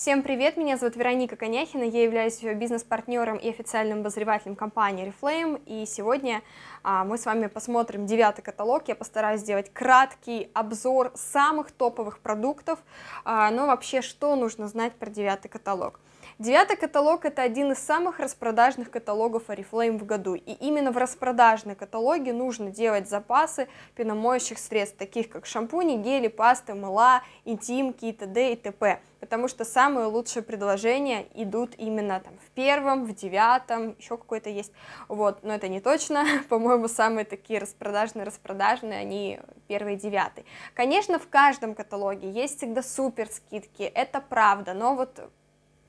Всем привет, меня зовут Вероника Коняхина, я являюсь бизнес-партнером и официальным обозревателем компании Reflame, и сегодня а, мы с вами посмотрим девятый каталог, я постараюсь сделать краткий обзор самых топовых продуктов, а, но ну, вообще, что нужно знать про девятый каталог. Девятый каталог – это один из самых распродажных каталогов Oriflame в году. И именно в распродажной каталоге нужно делать запасы пеномоющих средств, таких как шампуни, гели, пасты, мыла, интимки и т.д. и т.п. Потому что самые лучшие предложения идут именно там в первом, в девятом, еще какой-то есть. Вот, но это не точно. По-моему, самые такие распродажные, распродажные, они первый и девятый. Конечно, в каждом каталоге есть всегда супер скидки, это правда, но вот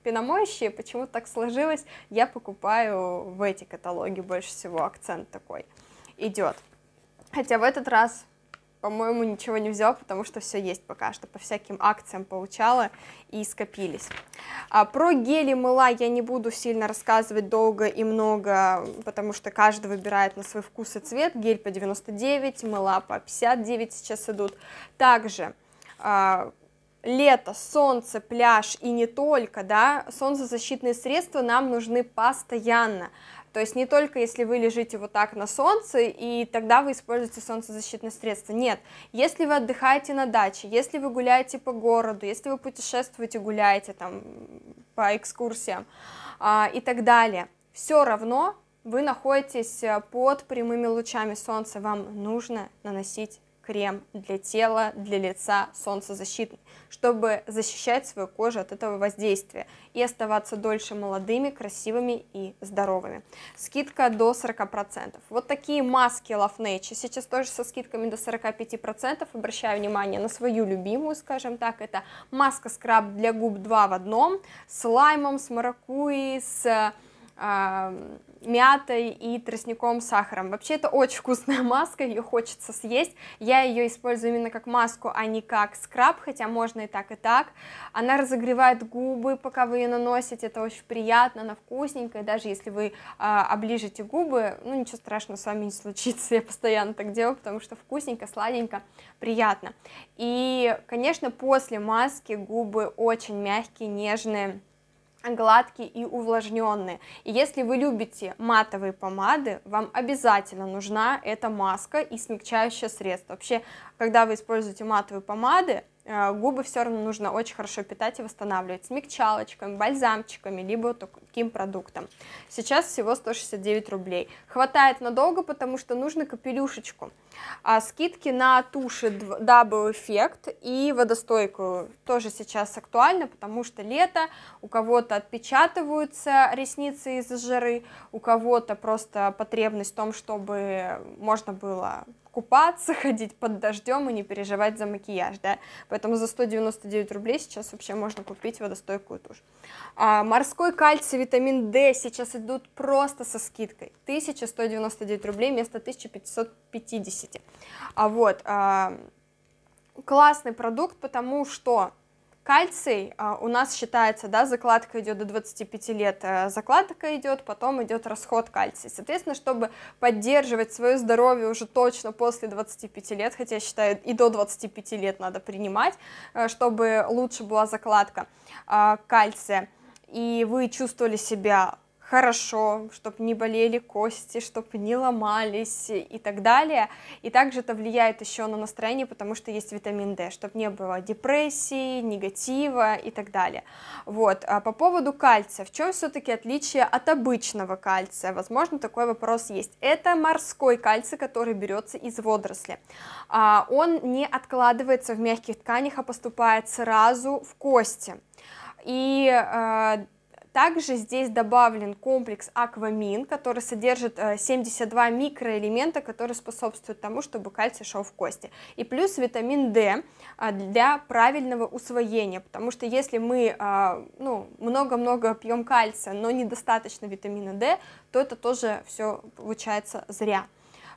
пеномоющие, почему так сложилось, я покупаю в эти каталоги больше всего, акцент такой идет. Хотя в этот раз по-моему, ничего не взял потому что все есть пока что, по всяким акциям получала и скопились. А, про гели мыла я не буду сильно рассказывать долго и много, потому что каждый выбирает на свой вкус и цвет. Гель по 99, мыла по 59 сейчас идут. Также а, лето, солнце, пляж и не только, да, солнцезащитные средства нам нужны постоянно. То есть не только если вы лежите вот так на солнце, и тогда вы используете солнцезащитное средство. Нет, если вы отдыхаете на даче, если вы гуляете по городу, если вы путешествуете, гуляете там по экскурсиям а, и так далее, все равно вы находитесь э, под прямыми лучами солнца, вам нужно наносить крем для тела, для лица солнцезащитный, чтобы защищать свою кожу от этого воздействия и оставаться дольше молодыми, красивыми и здоровыми. Скидка до 40%. Вот такие маски Love Nature сейчас тоже со скидками до 45%. Обращаю внимание на свою любимую, скажем так, это маска-скраб для губ 2 в одном с лаймом, с маракуйи, с... Э, мятой и тростником с сахаром. Вообще это очень вкусная маска, ее хочется съесть. Я ее использую именно как маску, а не как скраб, хотя можно и так, и так. Она разогревает губы, пока вы ее наносите, это очень приятно, она вкусненькая, даже если вы э, оближете губы, ну ничего страшного с вами не случится, я постоянно так делаю, потому что вкусненько, сладенько, приятно. И, конечно, после маски губы очень мягкие, нежные, гладкие и увлажненные. И если вы любите матовые помады, вам обязательно нужна эта маска и смягчающее средство. Вообще, когда вы используете матовые помады, Э, губы все равно нужно очень хорошо питать и восстанавливать смягчалочками, бальзамчиками, либо таким продуктом. Сейчас всего 169 рублей. Хватает надолго, потому что нужно капелюшечку. А скидки на туши Double Effect и водостойкую тоже сейчас актуально, потому что лето, у кого-то отпечатываются ресницы из-за жары, у кого-то просто потребность в том, чтобы можно было купаться, ходить под дождем и не переживать за макияж, да. Поэтому за 199 рублей сейчас вообще можно купить водостойкую тушь. А, морской кальций, витамин D сейчас идут просто со скидкой. 1199 рублей вместо 1550. А вот... А, классный продукт, потому что Кальций а, у нас считается, да, закладка идет до 25 лет, э, закладка идет, потом идет расход кальция. Соответственно, чтобы поддерживать свое здоровье уже точно после 25 лет, хотя я считаю, и до 25 лет надо принимать, э, чтобы лучше была закладка а, кальция, и вы чувствовали себя хорошо, чтобы не болели кости, чтобы не ломались и так далее. И также это влияет еще на настроение, потому что есть витамин D, чтобы не было депрессии, негатива и так далее. Вот. А по поводу кальция, в чем все-таки отличие от обычного кальция? Возможно, такой вопрос есть. Это морской кальций, который берется из водоросли. А он не откладывается в мягких тканях, а поступает сразу в кости. И а, также здесь добавлен комплекс аквамин, который содержит 72 э, микроэлемента, которые способствуют тому, чтобы кальций шел в кости. И плюс витамин D а, для правильного усвоения, потому что если мы а, ну, много-много пьем кальция, но недостаточно витамина D, то это тоже все получается зря.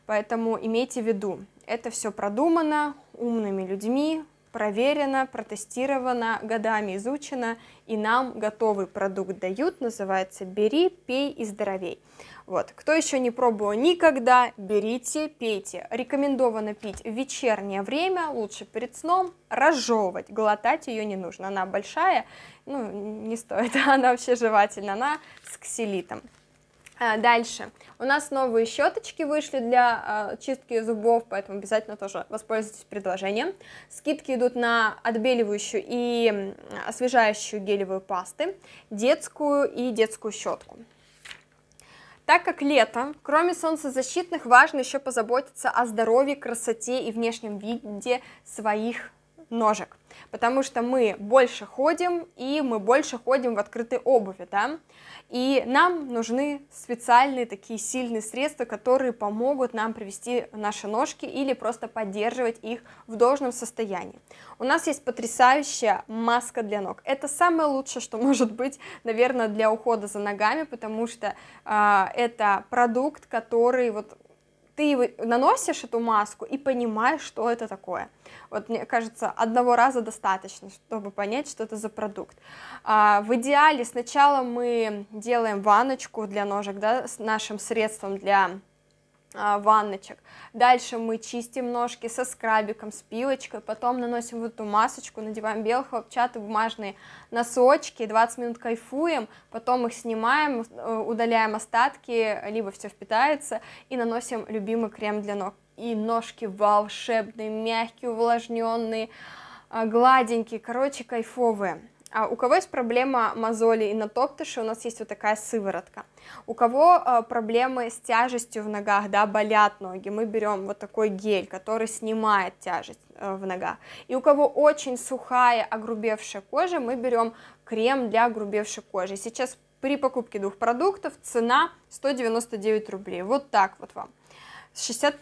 Поэтому имейте в виду, это все продумано умными людьми, проверено, протестировано, годами изучено, и нам готовый продукт дают, называется «Бери, пей и здоровей». Вот. Кто еще не пробовал никогда, берите, пейте. Рекомендовано пить в вечернее время, лучше перед сном, разжевывать, глотать ее не нужно, она большая, ну, не стоит, она вообще жевательная, она с ксилитом. Э, дальше. У нас новые щеточки вышли для э, чистки зубов, поэтому обязательно тоже воспользуйтесь предложением. Скидки идут на отбеливающую и освежающую гелевую пасты, детскую и детскую щетку. Так как лето, кроме солнцезащитных, важно еще позаботиться о здоровье, красоте и внешнем виде своих ножек потому что мы больше ходим, и мы больше ходим в открытой обуви, да, и нам нужны специальные такие сильные средства, которые помогут нам привести наши ножки или просто поддерживать их в должном состоянии. У нас есть потрясающая маска для ног. Это самое лучшее, что может быть, наверное, для ухода за ногами, потому что э, это продукт, который вот ты наносишь эту маску и понимаешь, что это такое. Вот мне кажется, одного раза достаточно, чтобы понять, что это за продукт. А, в идеале сначала мы делаем ваночку для ножек, да, с нашим средством для а, ванночек. Дальше мы чистим ножки со скрабиком, с пилочкой, потом наносим вот эту масочку, надеваем белые хлопчатые бумажные носочки, 20 минут кайфуем, потом их снимаем, э, удаляем остатки, либо все впитается, и наносим любимый крем для ног. И ножки волшебные, мягкие, увлажненные, а, гладенькие, короче, кайфовые. А у кого есть проблема мозоли и натоптыши, у нас есть вот такая сыворотка. У кого а, проблемы с тяжестью в ногах, да, болят ноги, мы берем вот такой гель, который снимает тяжесть а, в ногах. И у кого очень сухая, огрубевшая кожа, мы берем крем для огрубевшей кожи. Сейчас при покупке двух продуктов цена 199 рублей. Вот так вот вам. 65%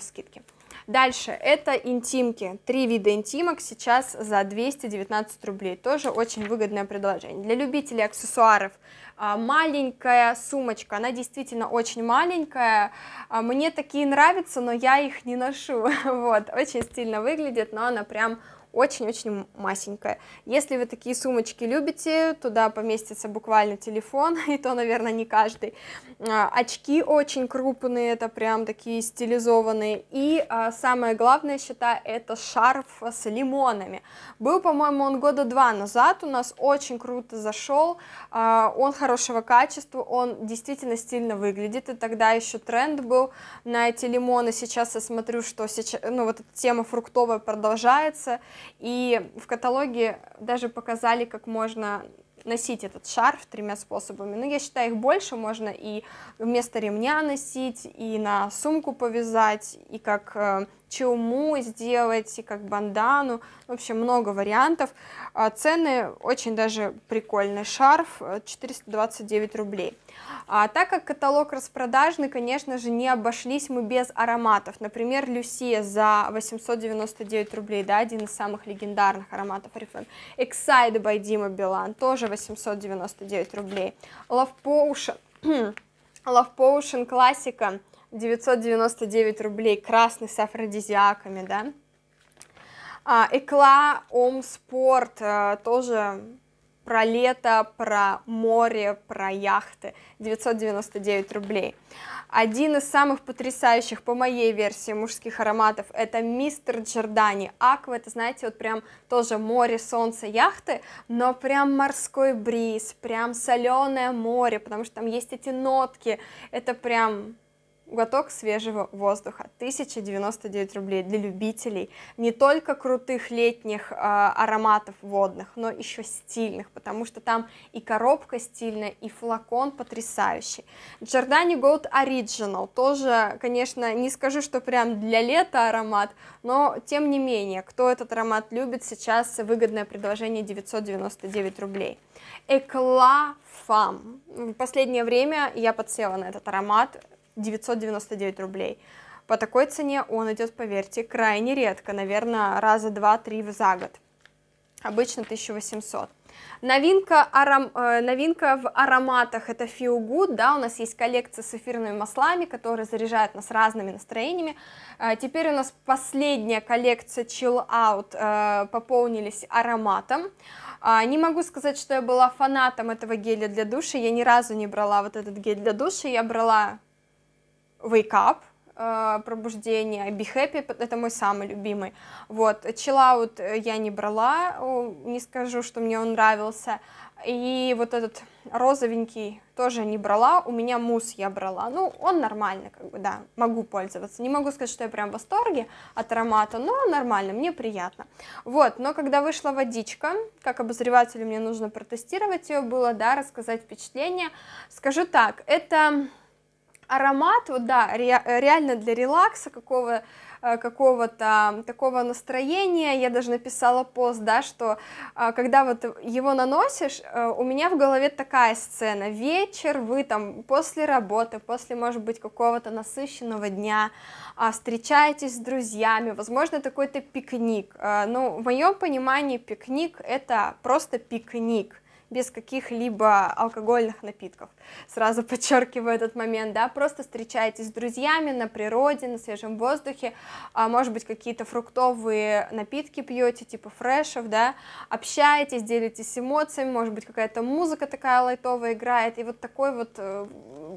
скидки. Дальше, это интимки. Три вида интимок сейчас за 219 рублей. Тоже очень выгодное предложение. Для любителей аксессуаров а, маленькая сумочка, она действительно очень маленькая, а, мне такие нравятся, но я их не ношу, вот, очень стильно выглядит, но она прям очень-очень масенькая. Если вы такие сумочки любите, туда поместится буквально телефон, и то, наверное, не каждый. А, очки очень крупные, это прям такие стилизованные. И а, самое главное, считаю, это шарф с лимонами. Был, по-моему, он года два назад, у нас очень круто зашел, а, он хорошего качества, он действительно стильно выглядит, и тогда еще тренд был на эти лимоны, сейчас я смотрю, что сейчас, ну, вот эта тема фруктовая продолжается, и в каталоге даже показали, как можно носить этот шарф тремя способами. Но ну, я считаю, их больше можно и вместо ремня носить, и на сумку повязать, и как э, челму сделать, и как бандану. В общем, много вариантов. А цены очень даже прикольный шарф, 429 э, рублей. А так как каталог распродажный, конечно же, не обошлись мы без ароматов. Например, Люсия за 899 рублей, да, один из самых легендарных ароматов Reflame. Excite by Дима Билан, тоже 899 рублей. Love Potion, Love Potion классика, 999 рублей, красный с афродизиаками, да. А, Экла, Ом Спорт, э, тоже про лето, про море, про яхты, 999 рублей. Один из самых потрясающих, по моей версии, мужских ароматов – это Мистер Джордани. Аква – это, знаете, вот прям тоже море, солнце, яхты, но прям морской бриз, прям соленое море, потому что там есть эти нотки, это прям глоток свежего воздуха. 1099 рублей для любителей не только крутых летних э, ароматов водных, но еще стильных, потому что там и коробка стильная, и флакон потрясающий. Giordani Gold Original тоже, конечно, не скажу, что прям для лета аромат, но тем не менее, кто этот аромат любит, сейчас выгодное предложение 999 рублей. Экла Фам. В последнее время я подсела на этот аромат, 999 рублей. По такой цене он идет, поверьте, крайне редко, наверное, раза два-три за год. Обычно 1800. Новинка, аром, э, новинка в ароматах это Feel Good, да, у нас есть коллекция с эфирными маслами, которые заряжают нас разными настроениями. Э, теперь у нас последняя коллекция Chill Out, э, пополнились ароматом. Э, не могу сказать, что я была фанатом этого геля для душа, я ни разу не брала вот этот гель для душа, я брала Wake Up, э, пробуждение, Be Happy, это мой самый любимый. Вот, Chill Out э, я не брала, не скажу, что мне он нравился. И вот этот розовенький тоже не брала, у меня мусс я брала. Ну, он нормально, как бы, да, могу пользоваться. Не могу сказать, что я прям в восторге от аромата, но нормально, мне приятно. Вот, но когда вышла водичка, как обозревателю мне нужно протестировать ее было, да, рассказать впечатление. Скажу так, это аромат, вот да, реально для релакса какого э, какого-то такого настроения. Я даже написала пост, да, что э, когда вот его наносишь, э, у меня в голове такая сцена. Вечер, вы там после работы, после, может быть, какого-то насыщенного дня а, встречаетесь с друзьями, возможно, такой-то пикник. Ну, в моем понимании пикник — это просто пикник без каких-либо алкогольных напитков. Сразу подчеркиваю этот момент, да, просто встречаетесь с друзьями на природе, на свежем воздухе, а, может быть, какие-то фруктовые напитки пьете, типа фрешев, да, общаетесь, делитесь эмоциями, может быть, какая-то музыка такая лайтовая играет, и вот такой вот, э,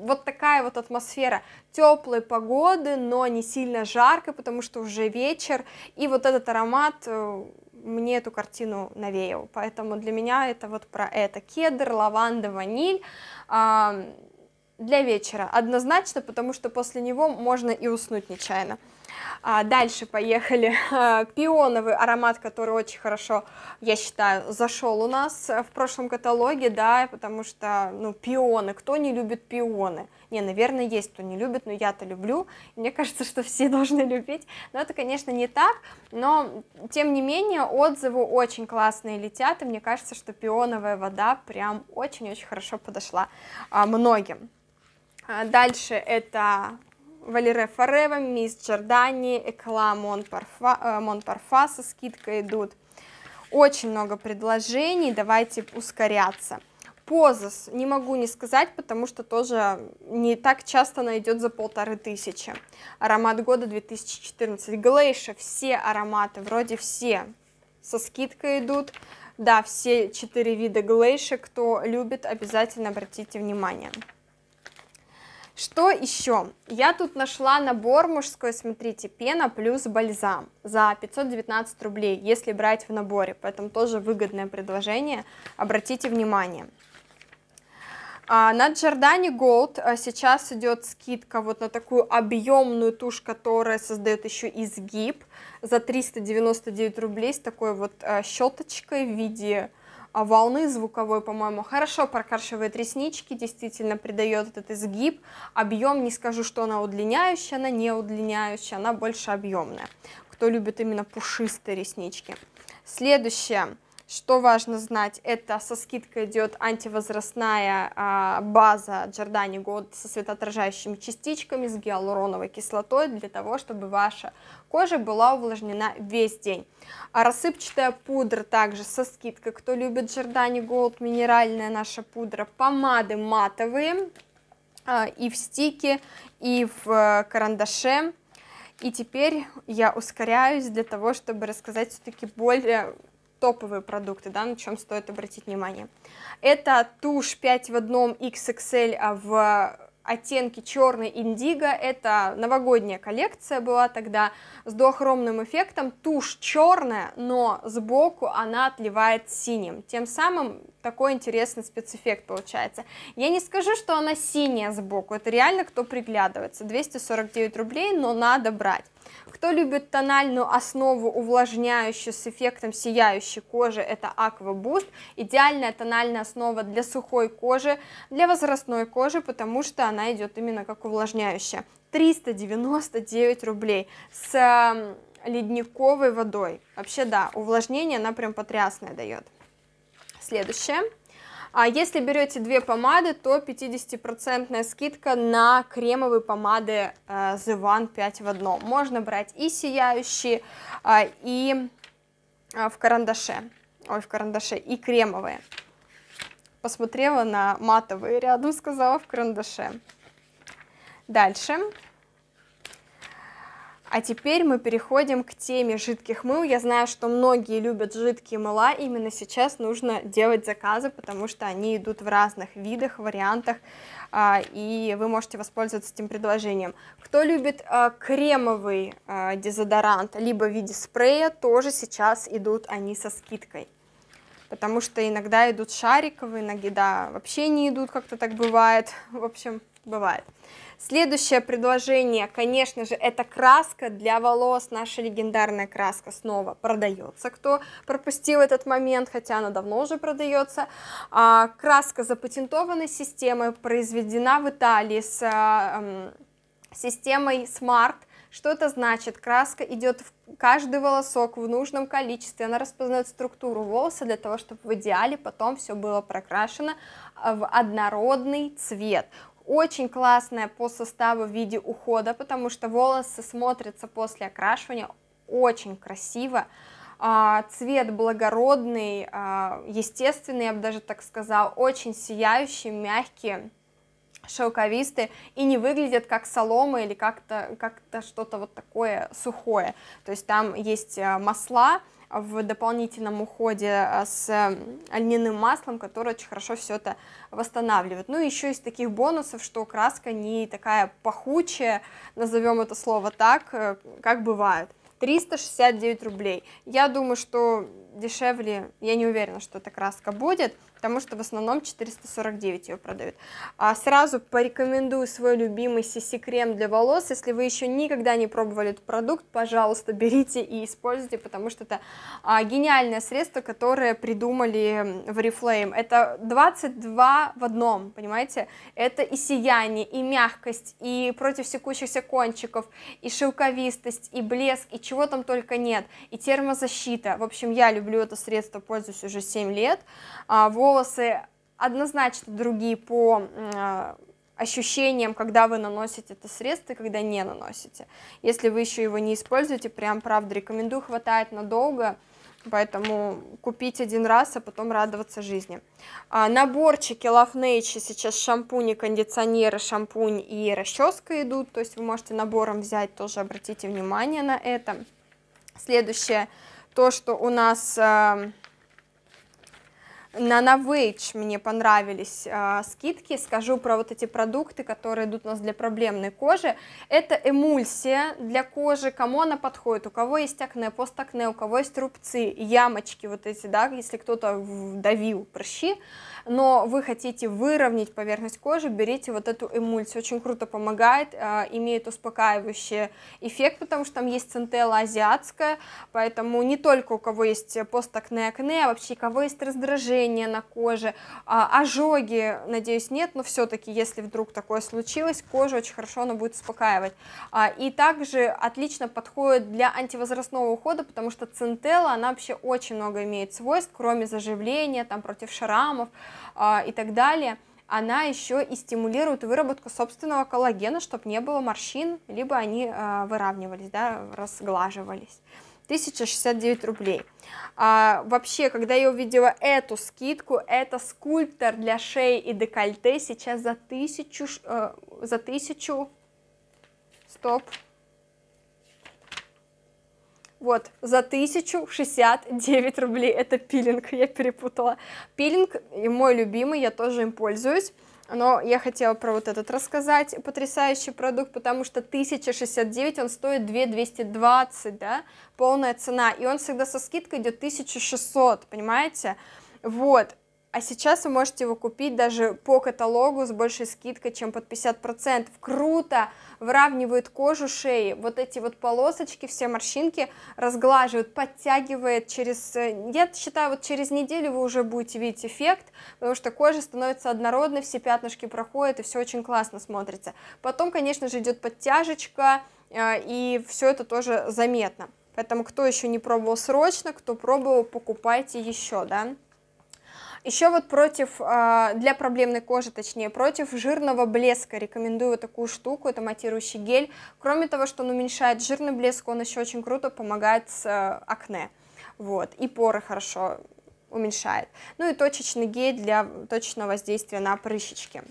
вот такая вот атмосфера теплой погоды, но не сильно жаркой, потому что уже вечер, и вот этот аромат э, мне эту картину навеял. Поэтому для меня это вот про это. Кедр, лаванда, ваниль. А, для вечера однозначно, потому что после него можно и уснуть нечаянно. А дальше поехали. А, пионовый аромат, который очень хорошо, я считаю, зашел у нас э, в прошлом каталоге, да, потому что, ну, пионы, кто не любит пионы? Не, наверное, есть кто не любит, но я-то люблю. Мне кажется, что все должны любить. Но это, конечно, не так, но, тем не менее, отзывы очень классные летят, и мне кажется, что пионовая вода прям очень-очень хорошо подошла а, многим. А дальше это Валере Фарева, Мисс Джордани, Экла, Монпарфа, э, со скидкой идут. Очень много предложений, давайте ускоряться. Позас не могу не сказать, потому что тоже не так часто найдет за полторы тысячи. Аромат года 2014. Глейша, все ароматы, вроде все со скидкой идут. Да, все четыре вида глейша, кто любит, обязательно обратите внимание. Что еще? Я тут нашла набор мужской, смотрите, пена плюс бальзам за 519 рублей, если брать в наборе, поэтому тоже выгодное предложение, обратите внимание. А на Giordani Gold а, сейчас идет скидка вот на такую объемную тушь, которая создает еще изгиб за 399 рублей с такой вот а, щеточкой в виде а волны звуковой, по-моему, хорошо прокаршивает реснички, действительно придает этот изгиб. Объем, не скажу, что она удлиняющая, она не удлиняющая, она больше объемная. Кто любит именно пушистые реснички. Следующее что важно знать, это со скидкой идет антивозрастная а, база Giordani Gold со светоотражающими частичками, с гиалуроновой кислотой, для того, чтобы ваша кожа была увлажнена весь день. А рассыпчатая пудра также со скидкой, кто любит Giordani Gold, минеральная наша пудра, помады матовые, а, и в стике, и в э, карандаше. И теперь я ускоряюсь для того, чтобы рассказать все-таки более топовые продукты, да, на чем стоит обратить внимание. Это тушь 5 в одном XXL а в оттенке черный индиго, это новогодняя коллекция была тогда с дуохромным эффектом, тушь черная, но сбоку она отливает синим, тем самым такой интересный спецэффект получается. Я не скажу, что она синяя сбоку, это реально кто приглядывается, 249 рублей, но надо брать. Кто любит тональную основу, увлажняющую с эффектом сияющей кожи, это Aqua Boost. Идеальная тональная основа для сухой кожи, для возрастной кожи, потому что она идет именно как увлажняющая. 399 рублей с ледниковой водой. Вообще, да, увлажнение она прям потрясное дает. Следующее. А если берете две помады, то 50% скидка на кремовые помады э, The One 5 в одном. Можно брать и сияющие, э, и э, в карандаше, ой, в карандаше, и кремовые. Посмотрела на матовые рядом, сказала в карандаше. Дальше. А теперь мы переходим к теме жидких мыл. Я знаю, что многие любят жидкие мыла. Именно сейчас нужно делать заказы, потому что они идут в разных видах, вариантах, а, и вы можете воспользоваться этим предложением. Кто любит а, кремовый а, дезодорант, либо в виде спрея, тоже сейчас идут они со скидкой потому что иногда идут шариковые, иногда вообще не идут, как-то так бывает, в общем, бывает. Следующее предложение, конечно же, это краска для волос, наша легендарная краска снова продается, кто пропустил этот момент, хотя она давно уже продается. А, краска запатентованной системы произведена в Италии с а, системой Smart, что это значит? Краска идет в каждый волосок в нужном количестве, она распознает структуру волоса для того, чтобы в идеале потом все было прокрашено в однородный цвет. Очень классная по составу в виде ухода, потому что волосы смотрятся после окрашивания очень красиво. А, цвет благородный, а, естественный, я бы даже так сказала, очень сияющий, мягкий шелковистые и не выглядят как солома или как-то как, то что-то вот такое сухое. То есть там есть а, масла, в дополнительном уходе а, с э, льняным маслом, которое очень хорошо все это восстанавливает. Ну и еще из таких бонусов, что краска не такая пахучая, назовем это слово так, э, как бывает. 369 рублей. Я думаю, что дешевле, я не уверена, что эта краска будет потому что в основном 449 ее продают. А сразу порекомендую свой любимый CC-крем для волос. Если вы еще никогда не пробовали этот продукт, пожалуйста, берите и используйте, потому что это а, гениальное средство, которое придумали в Reflame. Это 22 в одном, понимаете? Это и сияние, и мягкость, и против секущихся кончиков, и шелковистость, и блеск, и чего там только нет, и термозащита. В общем, я люблю это средство, пользуюсь уже 7 лет. А, вот Волосы однозначно другие по ощущениям, когда вы наносите это средство и когда не наносите. Если вы еще его не используете, прям, правда, рекомендую, хватает надолго, поэтому купить один раз, а потом радоваться жизни. А, наборчики Love Nature сейчас шампунь и кондиционеры, шампунь и расческа идут, то есть вы можете набором взять, тоже обратите внимание на это. Следующее, то, что у нас... А, на Novage мне понравились э, скидки. Скажу про вот эти продукты, которые идут у нас для проблемной кожи. Это эмульсия для кожи. Кому она подходит? У кого есть акне, постакне, у кого есть рубцы, ямочки вот эти, да, если кто-то давил прыщи но вы хотите выровнять поверхность кожи, берите вот эту эмульсию, очень круто помогает, а, имеет успокаивающий эффект, потому что там есть центелла азиатская, поэтому не только у кого есть постакне акне, а вообще у кого есть раздражение на коже, а, ожоги, надеюсь, нет, но все-таки, если вдруг такое случилось, кожа очень хорошо она будет успокаивать. А, и также отлично подходит для антивозрастного ухода, потому что центелла, она вообще очень много имеет свойств, кроме заживления, там, против шрамов, а, и так далее, она еще и стимулирует выработку собственного коллагена, чтобы не было морщин, либо они а, выравнивались, да, разглаживались. 1069 рублей. А, вообще, когда я увидела эту скидку, это скульптор для шеи и декольте сейчас за тысячу, э, за тысячу, стоп, вот, за 1069 рублей. Это пилинг, я перепутала. Пилинг мой любимый, я тоже им пользуюсь. Но я хотела про вот этот рассказать потрясающий продукт, потому что 1069 он стоит 2220, да, полная цена. И он всегда со скидкой идет 1600, понимаете? Вот, а сейчас вы можете его купить даже по каталогу с большей скидкой, чем под 50%. Круто! Выравнивает кожу шеи. Вот эти вот полосочки, все морщинки разглаживают, подтягивает через... Э, я считаю, вот через неделю вы уже будете видеть эффект, потому что кожа становится однородной, все пятнышки проходят, и все очень классно смотрится. Потом, конечно же, идет подтяжечка, э, и все это тоже заметно. Поэтому, кто еще не пробовал срочно, кто пробовал, покупайте еще, да. Еще вот против, а, для проблемной кожи, точнее, против жирного блеска рекомендую такую штуку, это матирующий гель. Кроме того, что он уменьшает жирный блеск, он еще очень круто помогает с э, акне. Вот, и поры хорошо уменьшает. Ну и точечный гель для точечного воздействия на прыщички.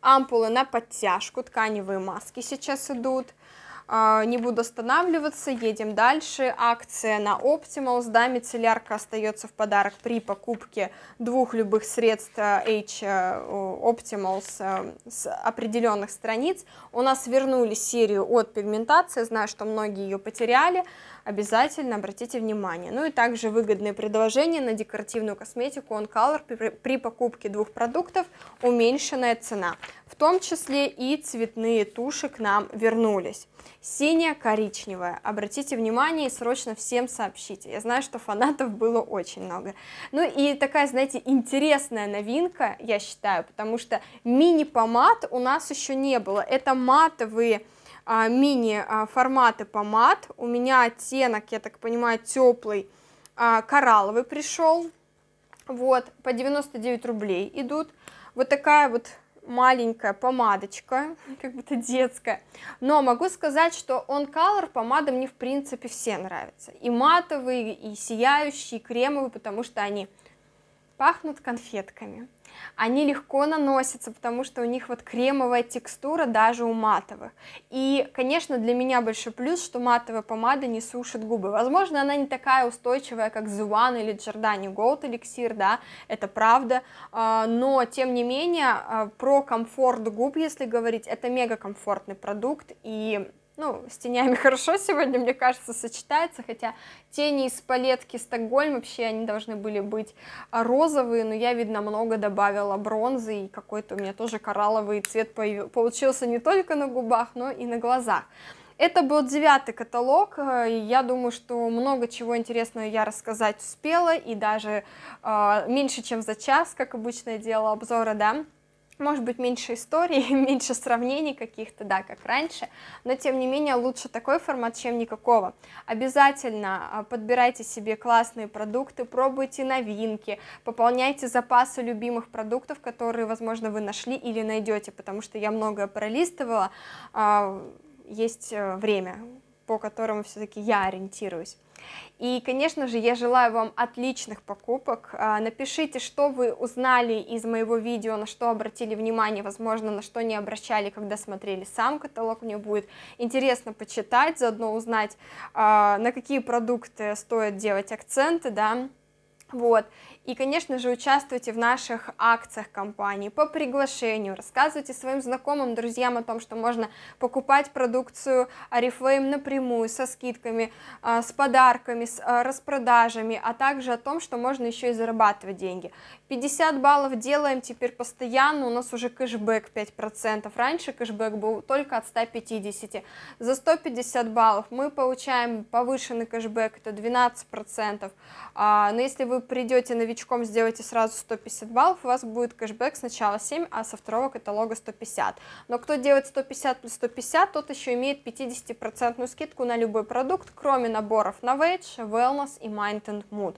Ампулы на подтяжку, тканевые маски сейчас идут. А, не буду останавливаться, едем дальше. Акция на Optimals, да, мицеллярка остается в подарок при покупке двух любых средств э, H э, Optimals э, с определенных страниц. У нас вернули серию от пигментации, знаю, что многие ее потеряли, обязательно обратите внимание. Ну и также выгодные предложения на декоративную косметику On Color при покупке двух продуктов уменьшенная цена. В том числе и цветные туши к нам вернулись. Синяя, коричневая. Обратите внимание и срочно всем сообщите. Я знаю, что фанатов было очень много. Ну и такая, знаете, интересная новинка, я считаю, потому что мини-помад у нас еще не было. Это матовые а, мини-форматы а, помад. У меня оттенок, я так понимаю, теплый, а, коралловый пришел. Вот, по 99 рублей идут. Вот такая вот маленькая помадочка, как будто детская. Но могу сказать, что он color помада мне в принципе все нравятся. И матовые, и сияющие, и кремовые, потому что они пахнут конфетками. Они легко наносятся, потому что у них вот кремовая текстура даже у матовых. И, конечно, для меня большой плюс, что матовая помада не сушит губы. Возможно, она не такая устойчивая, как Zuan или Giordani Gold эликсир, да, это правда. А, но, тем не менее, а, про комфорт губ, если говорить, это мега комфортный продукт, и ну, с тенями хорошо сегодня, мне кажется, сочетается, хотя тени из палетки Стокгольм, вообще они должны были быть розовые, но я, видно, много добавила бронзы, и какой-то у меня тоже коралловый цвет получился не только на губах, но и на глазах. Это был девятый каталог, э, и я думаю, что много чего интересного я рассказать успела, и даже э, меньше, чем за час, как обычно я делала обзоры, да, может быть, меньше историй, меньше сравнений каких-то, да, как раньше, но тем не менее лучше такой формат, чем никакого. Обязательно а, подбирайте себе классные продукты, пробуйте новинки, пополняйте запасы любимых продуктов, которые, возможно, вы нашли или найдете, потому что я многое пролистывала, а, есть э, время, по которому все-таки я ориентируюсь. И, конечно же, я желаю вам отличных покупок. А, напишите, что вы узнали из моего видео, на что обратили внимание, возможно, на что не обращали, когда смотрели сам каталог. Мне будет интересно почитать, заодно узнать, а, на какие продукты стоит делать акценты, да, вот. И, конечно же, участвуйте в наших акциях компании по приглашению, рассказывайте своим знакомым, друзьям о том, что можно покупать продукцию Oriflame напрямую, со скидками, а, с подарками, с а, распродажами, а также о том, что можно еще и зарабатывать деньги. 50 баллов делаем теперь постоянно, у нас уже кэшбэк 5%, раньше кэшбэк был только от 150. За 150 баллов мы получаем повышенный кэшбэк, это 12%, а, но если вы придете на вечеринку, новичком сделайте сразу 150 баллов, у вас будет кэшбэк сначала 7, а со второго каталога 150. Но кто делает 150 плюс 150, тот еще имеет 50% скидку на любой продукт, кроме наборов на Novage, Wellness и Mind and Mood.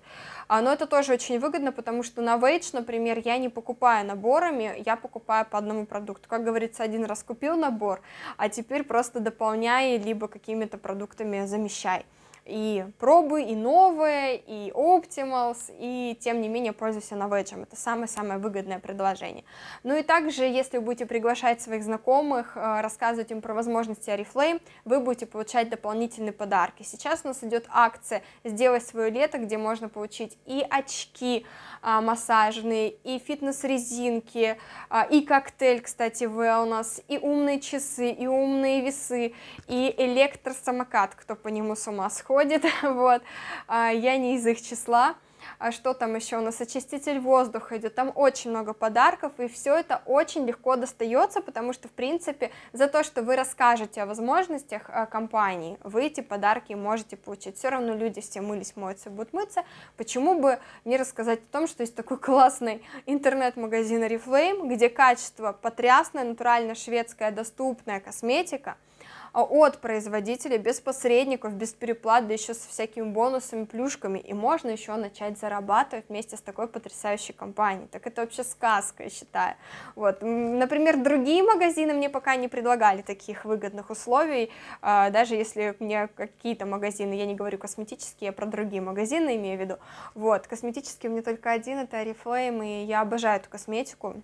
А, но это тоже очень выгодно, потому что на Novage, например, я не покупаю наборами, я покупаю по одному продукту. Как говорится, один раз купил набор, а теперь просто дополняй либо какими-то продуктами замещай и пробы и новые и Optimals, и тем не менее пользуйся новеджем. Это самое-самое выгодное предложение. Ну и также, если вы будете приглашать своих знакомых, э, рассказывать им про возможности арифлейм вы будете получать дополнительные подарки. Сейчас у нас идет акция «Сделай свое лето», где можно получить и очки а, массажные, и фитнес-резинки, а, и коктейль, кстати, вы а у нас, и умные часы, и умные весы, и электросамокат, кто по нему с ума сходит происходит, вот, а, я не из их числа. А что там еще у нас? Очиститель воздуха идет, там очень много подарков, и все это очень легко достается, потому что, в принципе, за то, что вы расскажете о возможностях а, компании, вы эти подарки можете получить. Все равно люди все мылись, моются, будут мыться. Почему бы не рассказать о том, что есть такой классный интернет-магазин Oriflame, где качество потрясное, натурально шведская доступная косметика – а от производителя, без посредников, без переплат, да еще со всякими бонусами, плюшками, и можно еще начать зарабатывать вместе с такой потрясающей компанией. Так это вообще сказка, я считаю. Вот. Например, другие магазины мне пока не предлагали таких выгодных условий, а, даже если мне какие-то магазины, я не говорю косметические, я про другие магазины имею в виду, вот, косметические у меня только один, это арифлейм и я обожаю эту косметику,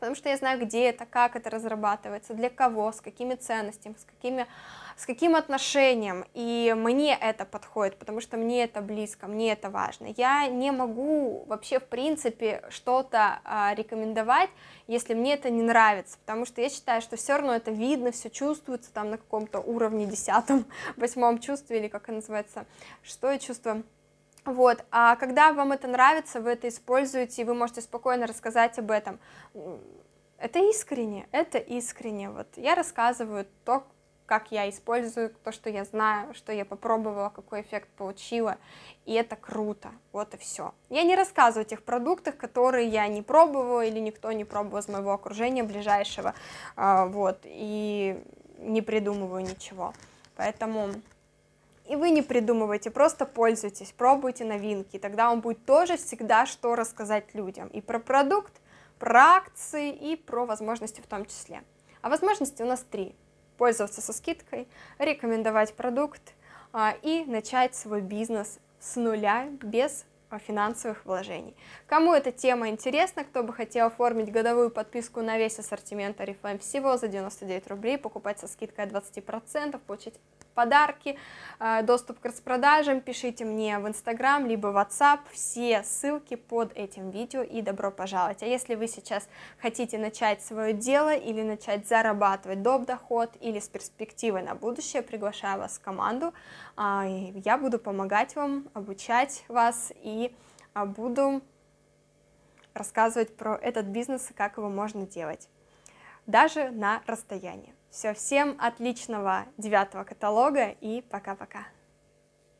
потому что я знаю, где это, как это разрабатывается, для кого, с какими ценностями, с, какими, с каким отношением, и мне это подходит, потому что мне это близко, мне это важно. Я не могу вообще, в принципе, что-то э, рекомендовать, если мне это не нравится, потому что я считаю, что все равно это видно, все чувствуется там на каком-то уровне, десятом, восьмом чувстве, или как это называется, что я чувствую вот. А когда вам это нравится, вы это используете, и вы можете спокойно рассказать об этом. Это искренне, это искренне. Вот я рассказываю то, как я использую, то, что я знаю, что я попробовала, какой эффект получила, и это круто, вот и все. Я не рассказываю о тех продуктах, которые я не пробовала или никто не пробовал из моего окружения ближайшего, а, вот, и не придумываю ничего, поэтому и вы не придумывайте, просто пользуйтесь, пробуйте новинки, тогда он будет тоже всегда что рассказать людям. И про продукт, про акции, и про возможности в том числе. А возможности у нас три. Пользоваться со скидкой, рекомендовать продукт а, и начать свой бизнес с нуля, без финансовых вложений. Кому эта тема интересна, кто бы хотел оформить годовую подписку на весь ассортимент Арифлейм всего за 99 рублей, покупать со скидкой 20%, получить подарки, э, доступ к распродажам, пишите мне в Instagram либо в WhatsApp, все ссылки под этим видео и добро пожаловать. А если вы сейчас хотите начать свое дело или начать зарабатывать доп. доход или с перспективой на будущее, приглашаю вас в команду, а, я буду помогать вам, обучать вас и а, буду рассказывать про этот бизнес и как его можно делать, даже на расстоянии. Все, всем отличного девятого каталога и пока-пока.